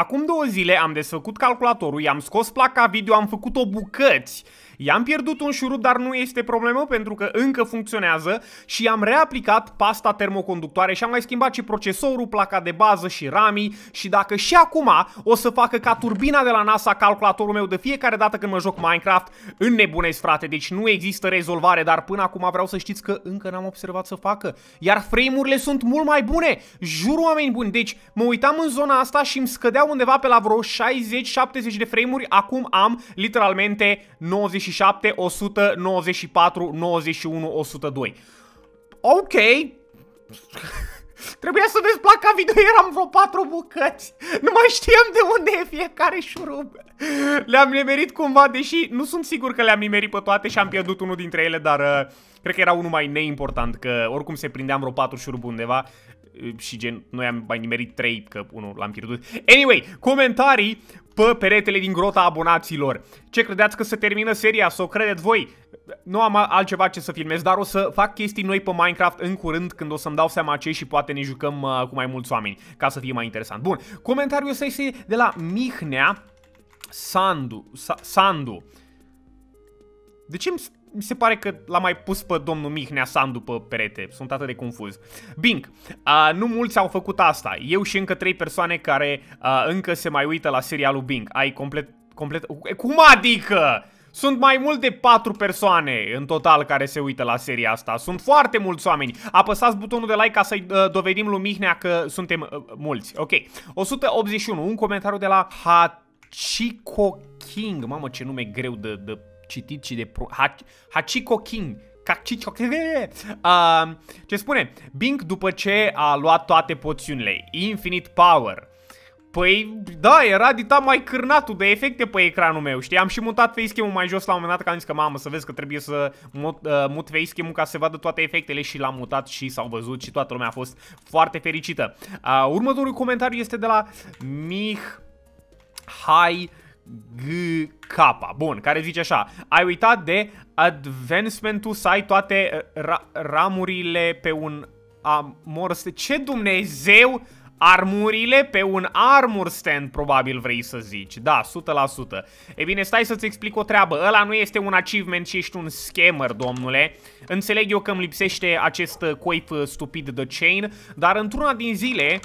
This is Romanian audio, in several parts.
Acum două zile am desfăcut calculatorul, i-am scos placa video, am făcut-o bucăți. I-am pierdut un șurub, dar nu este problemă pentru că încă funcționează și am reaplicat pasta termoconductoare și am mai schimbat și procesorul, placa de bază și rami. și dacă și acum o să facă ca turbina de la NASA calculatorul meu de fiecare dată când mă joc Minecraft, înnebunesc frate, deci nu există rezolvare, dar până acum vreau să știți că încă n-am observat să facă. Iar frame-urile sunt mult mai bune, jur oameni buni, deci mă uitam în zona asta și îmi scădeau aveam undeva pe la vreo 60-70 de frame-uri, acum am literalmente 97, 100, 94, 91, 102. Ok. Trebuia să desplac ca video, eram vreo patru bucăți. Nu mai știam de unde e fiecare șurub. Le-am nimerit cumva, deși nu sunt sigur că le-am nimerit pe toate și am pierdut unul dintre ele, dar uh, cred că era unul mai neimportant, că oricum se prindeam vreo patru șurub undeva Ă, și gen, noi am mai nimerit 3, că unul l-am pierdut. Anyway, comentarii pe peretele din grota abonaților. Ce credeți că se termină seria? Să o credeți voi? Nu am altceva ce să filmez, dar o să fac chestii noi pe Minecraft în curând când o să-mi dau seama ce și poate ne jucăm uh, cu mai mulți oameni, ca să fie mai interesant. Bun, comentariul ăsta este de la Mihnea Sandu. Sa Sandu. De ce îmi mi se pare că l-a mai pus pe domnul Mihnea Sam după perete. Sunt atât de confuz. Bing, uh, nu mulți au făcut asta. Eu și încă trei persoane care uh, încă se mai uită la serialul Bing. Ai complet... complet... Cum adică? Sunt mai mult de patru persoane în total care se uită la seria asta. Sunt foarte mulți oameni. Apăsați butonul de like ca să-i uh, dovedim lui Mihnea că suntem uh, mulți. Ok. 181. Un comentariu de la Hachiko King. Mamă, ce nume greu de, de citit și de pro... Hachiko King. Uh, ce spune? Bing după ce a luat toate poțiunile, Infinite Power, Păi, da, era dita mai cârnatul de efecte pe ecranul meu, știi? Am și mutat facecam-ul mai jos la un moment dat, că am zis că, mamă, să vezi că trebuie să mut, uh, mut facecam-ul ca să se vadă toate efectele și l-am mutat și s-au văzut și toată lumea a fost foarte fericită. Uh, următorul comentariu este de la Mih Hai G K, bun, care zice așa Ai uitat de advancement-ul să ai toate uh, ra ramurile pe un armor stand. Ce Dumnezeu? Armurile pe un armor stand probabil vrei să zici Da, 100% E bine, stai să-ți explic o treabă Ăla nu este un achievement, ci ești un scammer, domnule Înțeleg eu că îmi lipsește acest uh, coif uh, stupid de chain Dar într-una din zile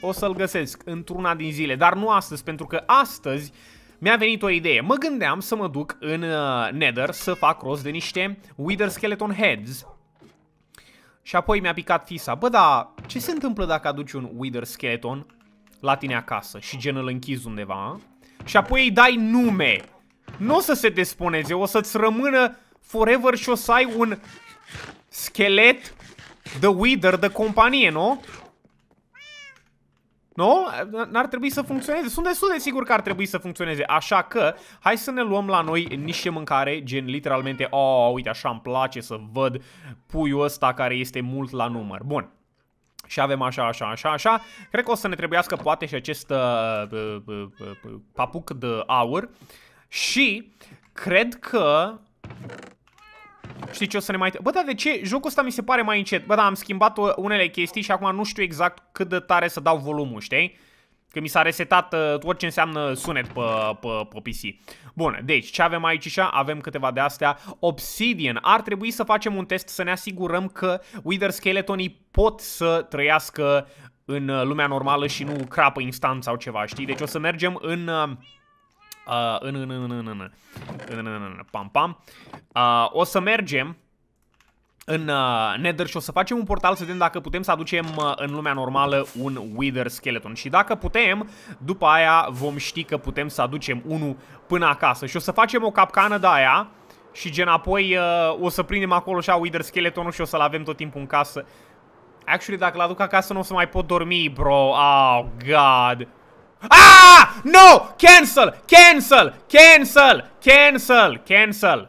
o să-l găsesc într-una din zile, dar nu astăzi, pentru că astăzi mi-a venit o idee. Mă gândeam să mă duc în uh, Nether să fac rost de niște Wither Skeleton Heads. Și apoi mi-a picat fisa. Bă, dar ce se întâmplă dacă aduci un Wither Skeleton la tine acasă și gen îl închizi undeva? Și apoi îi dai nume. Nu o să se desponeze, o să-ți rămână forever și o să ai un schelet The Wither, de companie, nu? Nu? N-ar trebui să funcționeze. Sunt destul de sigur că ar trebui să funcționeze. Așa că, hai să ne luăm la noi niște mâncare, gen literalmente, oh, uite, așa îmi place să văd puiul ăsta care este mult la număr. Bun, și avem așa, așa, așa, așa. Cred că o să ne trebuiască poate și acest uh, uh, uh, uh papuc de aur. Și cred că Știi ce o să ne mai... Bă, dar de ce? Jocul ăsta mi se pare mai încet. Bă, da, am schimbat unele chestii și acum nu știu exact cât de tare să dau volumul, știi? Că mi s-a resetat uh, orice înseamnă sunet pe, pe, pe PC. Bun, deci ce avem aici și avem câteva de astea. Obsidian. Ar trebui să facem un test să ne asigurăm că Wither Skeletonii pot să trăiască în uh, lumea normală și nu crapă instant sau ceva, știi? Deci o să mergem în... Uh, în, în, în, în, în, în, în, în, pam, pam. O să mergem în Nether și o să facem un portal să vedem dacă putem să aducem în lumea normală un Wither Skeleton. Și dacă putem, după aia vom ști că putem să aducem unul până acasă. Și o să facem o capcană de aia și gen apoi uh, o să prindem acolo și a Wither Skeletonul și o să-l avem tot timpul în casă. Actually, dacă l-aduc acasă nu o să mai pot dormi, bro. Oh, God. Ah! No! Cancel! Cancel! Cancel! Cancel! Cancel!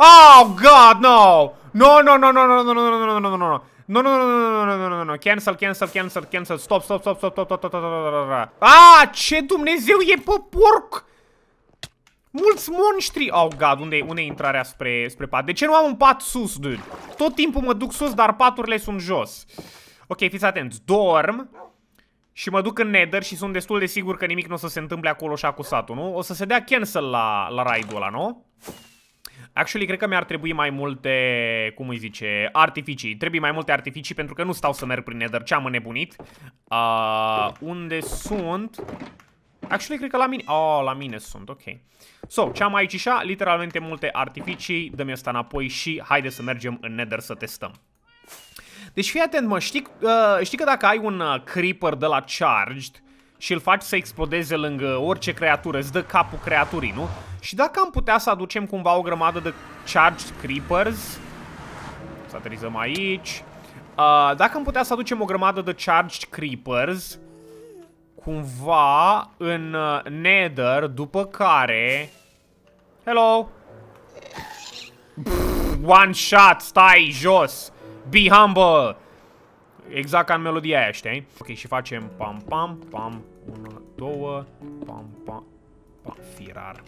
Oh god, no! No, no, no, no, no, no, no, no, no, no, no, no, no. No, no, no, no, no, no, no, no, cancel, cancel, cancel, cancel, stop, stop, stop, stop, stop, stop, stop, stop, stop, Ah, ce Dumnezeu e pe porc! Mulți monștri! Oh, god, unde unde e intrarea spre, spre pat? De ce nu am un pat sus, dude? Tot timpul mă duc sus, dar paturile sunt jos. Ok, fiți atenți. Dorm și mă duc în Nether și sunt destul de sigur că nimic nu o să se întâmple acolo și cu satul, nu? O să se dea cancel la, la raidul ăla, nu? Actually, cred că mi-ar trebui mai multe, cum îi zice, artificii. Trebuie mai multe artificii pentru că nu stau să merg prin Nether, ce am înnebunit. Uh, unde sunt? Actually, cred că la mine... Oh, la mine sunt, ok. So, ce am aici așa? Literalmente multe artificii. Dă-mi asta înapoi și haide să mergem în Nether să testăm. Deci fii atent, mă, știi, uh, știi că dacă ai un uh, creeper de la charged și îl faci să explodeze lângă orice creatură, îți dă capul creaturii, nu? Și dacă am putea să aducem cumva o grămadă de charged creepers, să aterizăm aici, uh, dacă am putea să aducem o grămadă de charged creepers, cumva în uh, nether, după care... Hello! one shot, stai jos! Be humble! Exact ca în melodia aia, știi? Ok, și facem pam, pam, pam, una, două, pam, pam, pam, firar.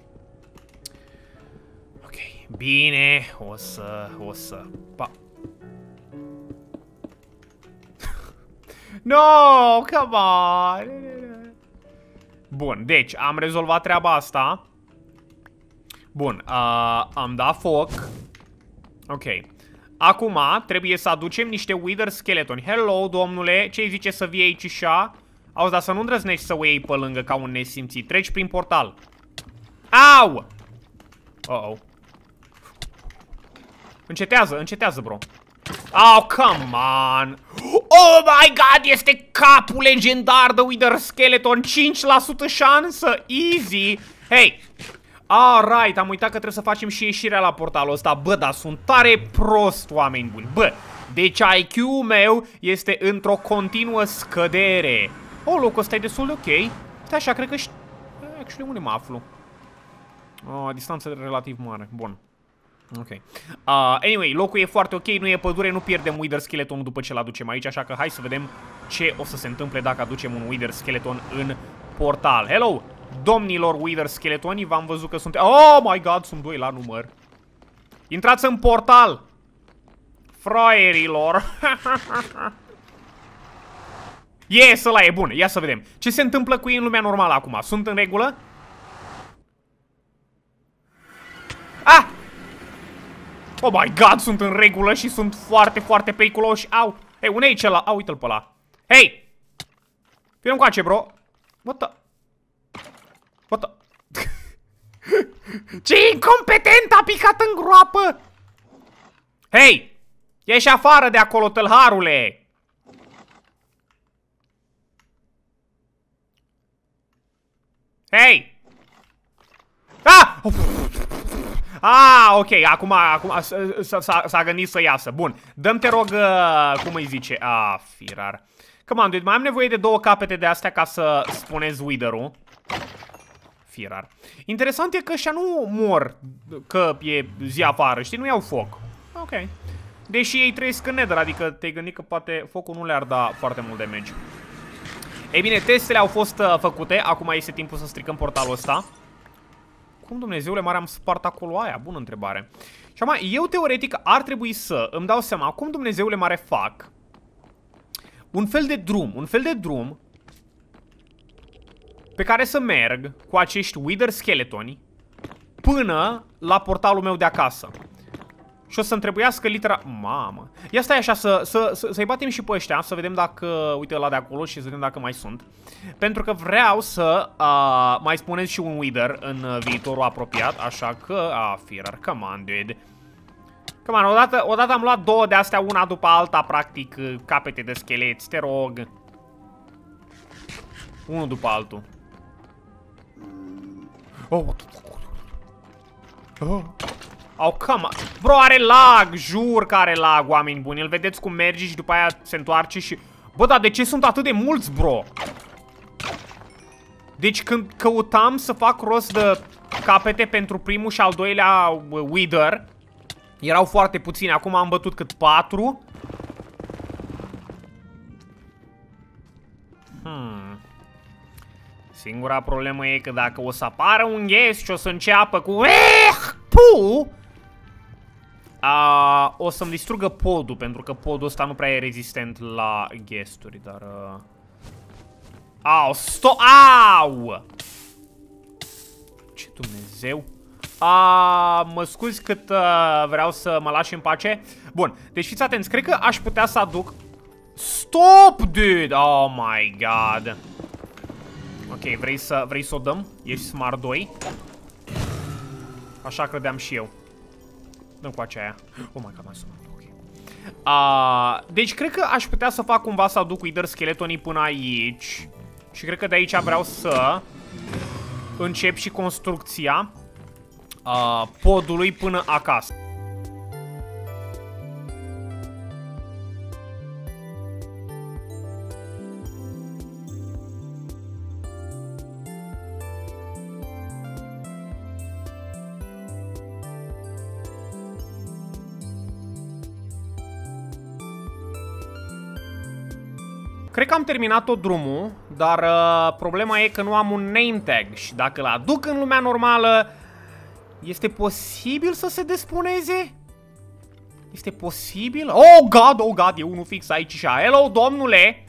Ok, bine, o să, o să, pa. no, come on! Bun, deci am rezolvat treaba asta. Bun, uh, am dat foc. Ok. Acum trebuie să aducem niște Wither Skeleton. Hello, domnule, ce zice să vii aici și Auzi, dar să nu îndrăznești să o iei pe lângă ca un nesimțit. Treci prin portal. Au! Uh-oh. Încetează, încetează, bro. Oh, come on! Oh my god, este capul legendar de Wither Skeleton! 5% șansă! Easy! Hei! Alright, am uitat că trebuie să facem și ieșirea la portalul ăsta. Bă, dar sunt tare prost, oameni buni. Bă, deci IQ-ul meu este într-o continuă scădere. O, oh, locul ăsta e destul de ok. Stai așa, cred că și... Actually, unde mă aflu? Oh, distanță relativ mare. Bun. Ok. Uh, anyway, locul e foarte ok, nu e pădure, nu pierdem Wither Skeleton după ce l-aducem aici, așa că hai să vedem ce o să se întâmple dacă aducem un Wither Skeleton în portal. Hello! Domnilor Wither skeletonii v-am văzut că sunt... Oh my god, sunt doi la număr. Intrați în portal! Fraierilor! yes, ăla e bun. Ia să vedem. Ce se întâmplă cu ei în lumea normală acum? Sunt în regulă? Ah! Oh my god, sunt în regulă și sunt foarte, foarte periculoși. Au! Hei, unde e celălalt? Au, ah, uite-l pe ăla. Hei! Vino ace, bro. What the... What the? Ce incompetent a picat în groapă! Hei! Ieși afară de acolo, tălharule! Hei! Ah! Ah, ok, acum, acum s-a gândit să iasă. Bun, dăm te rog, uh, cum îi zice? Ah, firar. Come on, dude, mai am nevoie de două capete de astea ca să spunez wither-ul fi rar. Interesant e că ăștia nu mor că e zi afară, știi? Nu iau foc. Ok. Deși ei trăiesc în nether, adică te-ai gândit că poate focul nu le-ar da foarte mult damage. Ei bine, testele au fost uh, făcute, acum este timpul să stricăm portalul ăsta. Cum Dumnezeule mare am spart acolo aia? Bună întrebare. Și acum, eu teoretic ar trebui să îmi dau seama cum Dumnezeule mare fac un fel de drum, un fel de drum pe care să merg cu acești Wither Skeletoni până la portalul meu de acasă. Și o să-mi trebuiască litera... Mamă! Ia stai așa, să, să, să, să batem și pe ăștia, să vedem dacă... Uite la de acolo și să vedem dacă mai sunt. Pentru că vreau să uh, mai spuneți și un Wither în viitorul apropiat, așa că... uh, firar, come on, dude. Come on, odată, odată am luat două de astea, una după alta, practic, capete de scheleți, te rog. Unul după altul. Oh. Oh. Oh, come on. Bro, are lag, jur că are lag, oameni buni. Îl vedeți cum merge și după aia se întoarce și... Bă, dar de ce sunt atât de mulți, bro? Deci când căutam să fac rost de capete pentru primul și al doilea uh, Wither, erau foarte puțini. Acum am bătut cât patru. Hmm. Singura problemă e că dacă o să apară un ghes și o să înceapă cu eh, pu, a, o să-mi distrugă podul, pentru că podul ăsta nu prea e rezistent la ghesturi, dar... Uh... Au, sto... Au! Ce Dumnezeu! A, mă scuzi cât uh, vreau să mă lași în pace. Bun, deci fiți atenți, cred că aș putea să aduc... Stop, dude! Oh my god! Ok, vrei să, vrei să o dăm? Ești smart 2. Așa credeam și eu. Dăm cu aceea. Oh my god, mai sunt. Okay. Uh, deci cred că aș putea să fac cumva să aduc Wither Skeletonii până aici. Și cred că de aici vreau să încep și construcția uh, podului până acasă. Cred că am terminat tot drumul, dar uh, problema e că nu am un name tag și dacă îl aduc în lumea normală, este posibil să se despuneze? Este posibil? Oh, God, oh, God, e unul fix aici și Hello, domnule!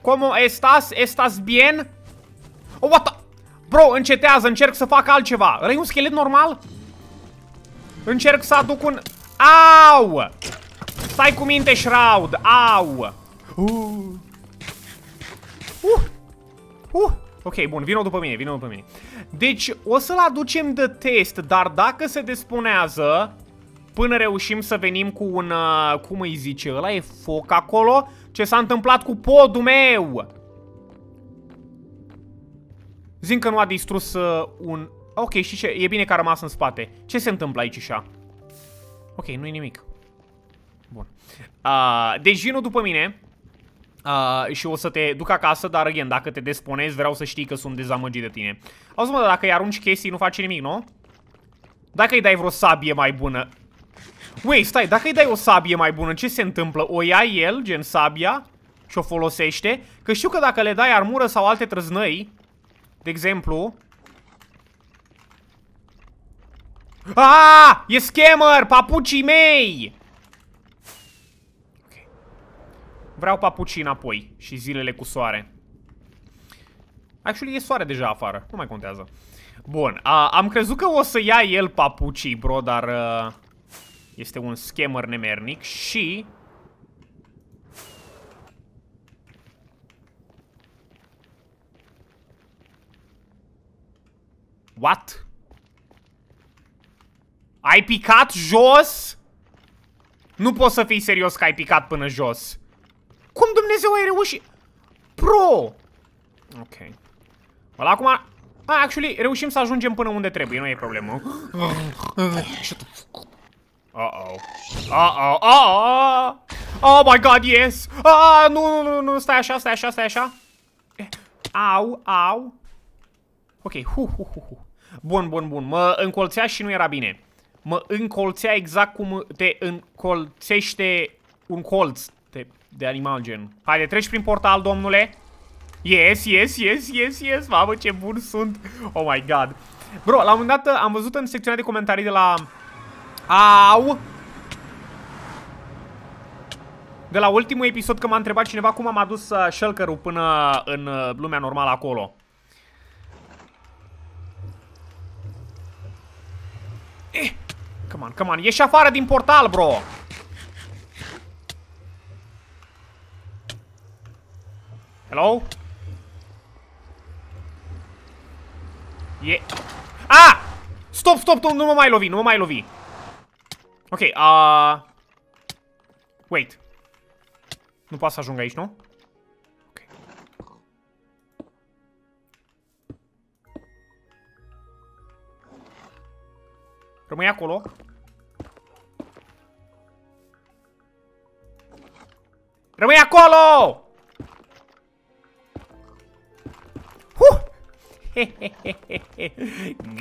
Como estas? Estas bien? Oh, what the... Bro, încetează, încerc să fac altceva. Ăla un schelet normal? Încerc să aduc un... Au! Stai cu minte, Shroud! Au! Uh. Uh! Uh! Ok, bun, vină după mine, vină după mine. Deci, o să-l aducem de test, dar dacă se despunează, până reușim să venim cu un, uh, cum îi zice, ăla e foc acolo, ce s-a întâmplat cu podul meu. Zic că nu a distrus uh, un... Ok, și ce? E bine că a rămas în spate. Ce se întâmplă aici așa? Ok, nu-i nimic. Bun. Uh, deci vină după mine. Uh, și o să te duc acasă, dar again, dacă te desponezi, vreau să știi că sunt dezamăgit de tine. Auzi mă, dacă îi arunci chestii, nu face nimic, nu? Dacă îi dai vreo sabie mai bună... Wait, stai, dacă îi dai o sabie mai bună, ce se întâmplă? O ia el, gen sabia, și o folosește? Că știu că dacă le dai armură sau alte trăznăi, de exemplu... Ah, E scammer! Papucii mei! Vreau papuci înapoi și zilele cu soare. Actually, e soare deja afară. Nu mai contează. Bun, a, am crezut că o să ia el papucii, bro, dar a, uh, este un scammer nemernic și... What? Ai picat jos? Nu poți să fii serios că ai picat până jos. Cum Dumnezeu ai reușit? Pro! Ok. Bă, acum... A, actually, reușim să ajungem până unde trebuie, nu e problemă. Uh-oh. Uh-oh. Uh-oh. Oh my god, yes! Ah, nu, nu, nu, nu, stai așa, stai așa, stai așa. Eh, au, au. Ok, hu, hu, hu, hu. Bun, bun, bun. Mă încolțea și nu era bine. Mă încolțea exact cum te încolțește un colț de animal gen. Haide, treci prin portal, domnule. Yes, yes, yes, yes, yes. Mamă, ce bun sunt. Oh my god. Bro, la un moment dat am văzut în secțiunea de comentarii de la... Au! De la ultimul episod că m-a întrebat cineva cum am adus uh, shulker până în uh, lumea normală acolo. Eh, come on, come on, ieși afară din portal, bro! Hello? E... Ah! Stop, stop, stop, nu mă mai lovi, nu mă mai lovi. Ok, uh... Wait. Nu poate să ajung aici, nu? Ok. Rămâi acolo. Rămâi acolo!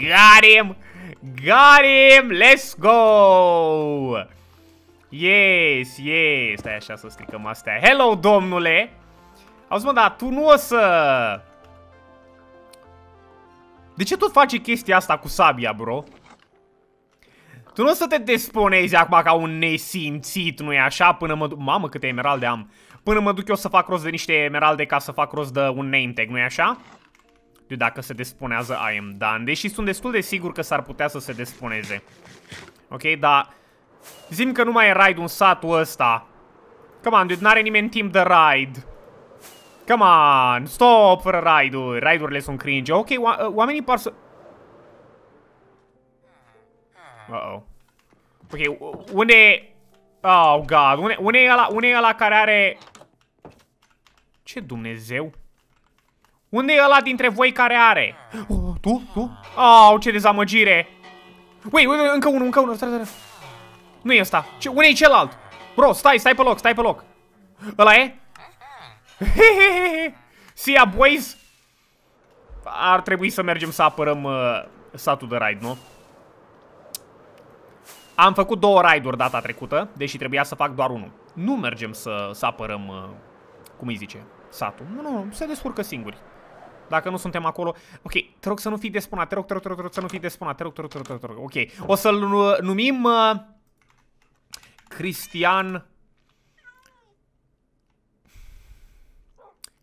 Got him! Got him! Let's go! Yes, yes! Stai așa să stricăm astea. Hello, domnule! Auzi, mă, dar tu nu o să... De ce tot face chestia asta cu sabia, bro? Tu nu o să te desponezi acum ca un nesimțit, nu-i așa? Până mă duc... Mamă, câte emeralde am! Până mă duc eu să fac rost de niște emeralde ca să fac rost de un name tag, nu-i așa? de dacă se despunează I am done, deși sunt destul de sigur că s-ar putea să se despuneze. Ok, dar zim că nu mai e raid un satul ăsta. Come on, dude, n-are nimeni timp de raid. Come on, stop fără raiduri. Raidurile sunt cringe. Ok, uh, oamenii par să... Uh-oh. Ok, unde e... Oh, God, unde, unde e unde e ăla care are... Ce Dumnezeu? Unde e ăla dintre voi care are? Oh, tu? Tu? Au, oh, ce dezamăgire! Ui, ui, încă unul, încă unul, stai, stai, stai. Nu e ăsta. Ce, unde e celălalt? Bro, stai, stai pe loc, stai pe loc. Ăla e? See ya, boys! Ar trebui să mergem să apărăm uh, satul de raid, nu? Am făcut două raiduri data trecută, deși trebuia să fac doar unul. Nu mergem să, să apărăm, uh, cum îi zice, satul. Nu, nu, se descurcă singuri. Dacă nu suntem acolo... Ok, te rog să nu fii despunat, te rog, te rog, te rog, te rog să nu fii despunat, te rog, te rog, te rog, te rog, te rog. Ok, o să-l numim... Uh, Cristian...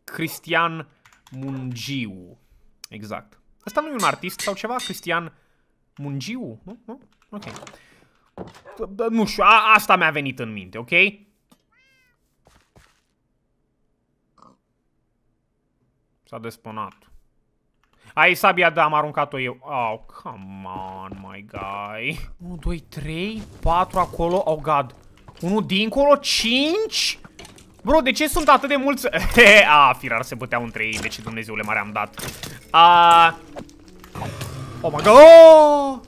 Cristian Mungiu. Exact. Asta nu e un artist sau ceva? Cristian Mungiu? Nu? Nu? Ok. Nu știu, asta mi-a venit în minte, ok? S-a desponat. Ai sabia, da, am aruncat-o eu. Oh, come on, my guy. 1, 2, 3, 4 acolo. Oh, god. 1 dincolo, 5? Bro, de ce sunt atât de mulți? A, firar se puteau între ei, deci Dumnezeule mare am dat. A... Oh my god!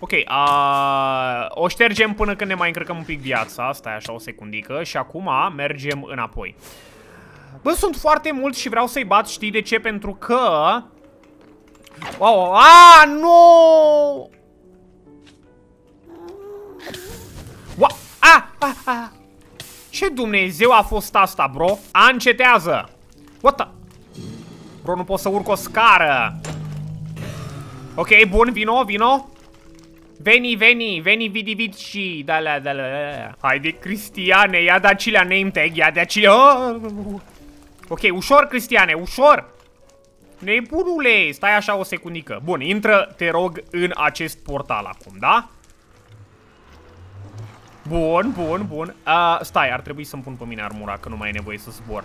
Ok, a... o ștergem până când ne mai încărcăm un pic viața. Asta e așa o secundică. Și acum mergem înapoi. Bă, sunt foarte mulți și vreau să-i bat, știi de ce? Pentru că... Wow, a, nu! Wow, a, a, a. Ce Dumnezeu a fost asta, bro? A, încetează! What the? Bro, nu pot să urc o scară. Ok, bun, vino, vino. Veni, veni, veni, vidi, vidi și... Da, da, da, da, da. Haide, Cristiane, ia de acilea name tag, ia de acilea... Oh! Ok, ușor, Cristiane, ușor! Nebunule, stai așa o secundică. Bun, intră, te rog, în acest portal acum, da? Bun, bun, bun. Uh, stai, ar trebui să-mi pun pe mine armura, că nu mai e nevoie să zbor.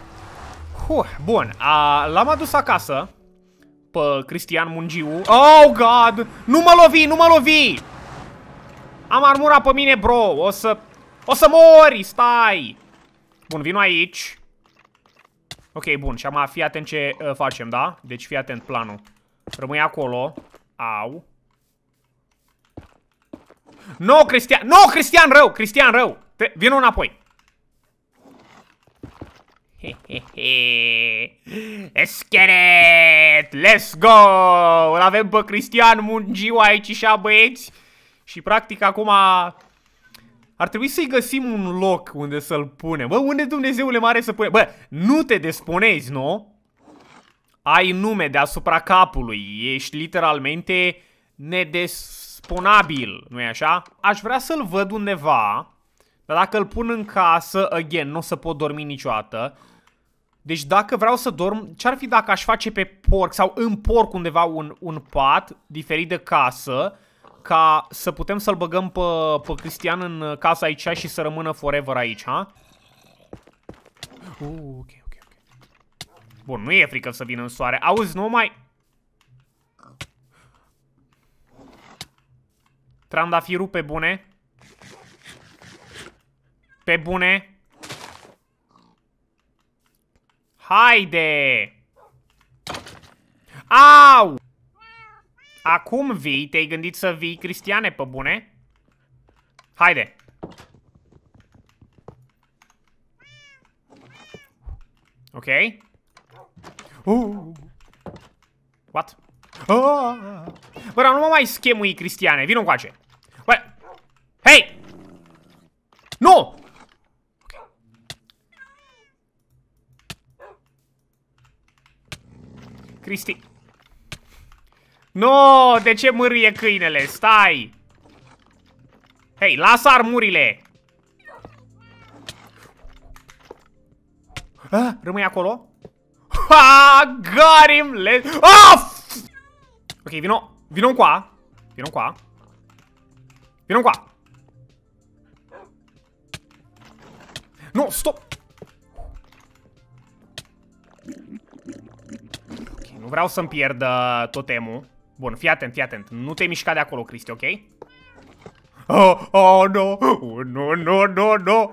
Huh, bun, uh, l-am adus acasă pe Cristian Mungiu. Oh, God! Nu mă lovi, nu mă lovi! Am armura pe mine, bro! O să... O să mori! Stai! Bun, vino aici. Ok, bun. Și am fi atent ce uh, facem, da? Deci fii atent planul. Rămâi acolo. Au. No, Cristian! No, Cristian, rău! Cristian, rău! Te... Vino înapoi. Escheret! Let's go! Îl avem pe Cristian Mungiu aici și a băieți. Și practic acum ar trebui să-i găsim un loc unde să-l punem. Bă, unde Dumnezeule mare să punem? Bă, nu te desponezi, nu? Ai nume deasupra capului. Ești literalmente nedesponabil, nu e așa? Aș vrea să-l văd undeva, dar dacă îl pun în casă, again, nu o să pot dormi niciodată. Deci dacă vreau să dorm, ce-ar fi dacă aș face pe porc sau în porc undeva un, un pat diferit de casă ca să putem să-l băgăm pe, pe Cristian în casa aici și să rămână forever aici, ha? Uh, ok, ok, ok. Bun, nu e frică să vină în soare. Auzi, nu mai... Trandafirul pe bune. Pe bune. Haide! Au! Acum vii, te-ai gândit să vii, Cristiane, pe bune? Haide! Ok. Uh. What? Oh. Bă, dar nu mă mai schemui, Cristiane. Vino încoace. Bă. Hei! Nu! Cristi... Nu, no, de ce mârie câinele? Stai! Hei, lasă armurile! Ah, rămâi acolo? Ha, garim! him! Let... Ah! Ok, vino, vino A. Vino A. Vino A. Nu, no, stop! Okay, nu vreau să-mi pierd uh, totemul. Bun, fii atent, fii atent. Nu te mișca de acolo, Cristi, ok? Oh, oh, no! Oh, no, no, no, no!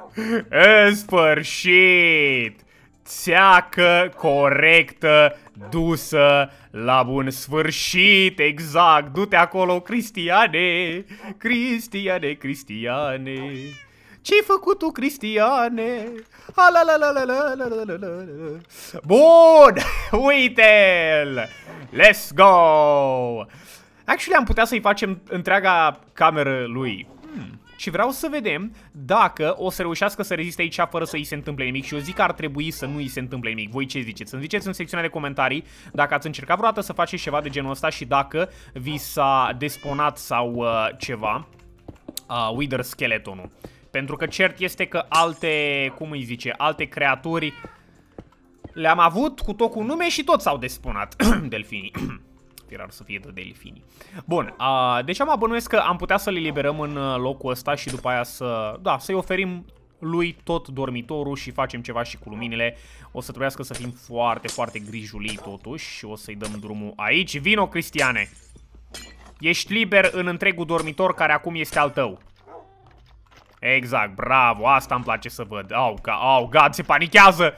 În sfârșit! Țeacă corectă, dusă la bun sfârșit, exact! Du-te acolo, Cristiane! Cristiane, Cristiane! Ce-ai făcut tu, Cristiane? La la la la la la la la la Bun! Uite-l! Let's go! Actually, am putea să-i facem întreaga cameră lui. Hmm. Și vreau să vedem dacă o să reușească să reziste aici fără să îi se întâmple nimic și eu zic că ar trebui să nu îi se întâmple nimic. Voi ce ziceți? Îmi ziceți în secțiunea de comentarii dacă ați încercat vreodată să faceți ceva de genul ăsta și dacă vi s-a desponat sau uh, ceva uh, Wither Skeletonul. Pentru că cert este că alte, cum îi zice, alte creaturi le-am avut cu tot cu nume și tot s-au despunat delfinii. Firar să fie de delfinii. Bun, uh, deci am abănuiesc că am putea să le liberăm în uh, locul ăsta și după aia să, da, să-i oferim lui tot dormitorul și facem ceva și cu luminile. O să trebuiască să fim foarte, foarte grijulii totuși și o să-i dăm drumul aici. Vino, Cristiane! Ești liber în întregul dormitor care acum este al tău. Exact, bravo, asta îmi place să văd. Au, oh, au, gad, se panichează.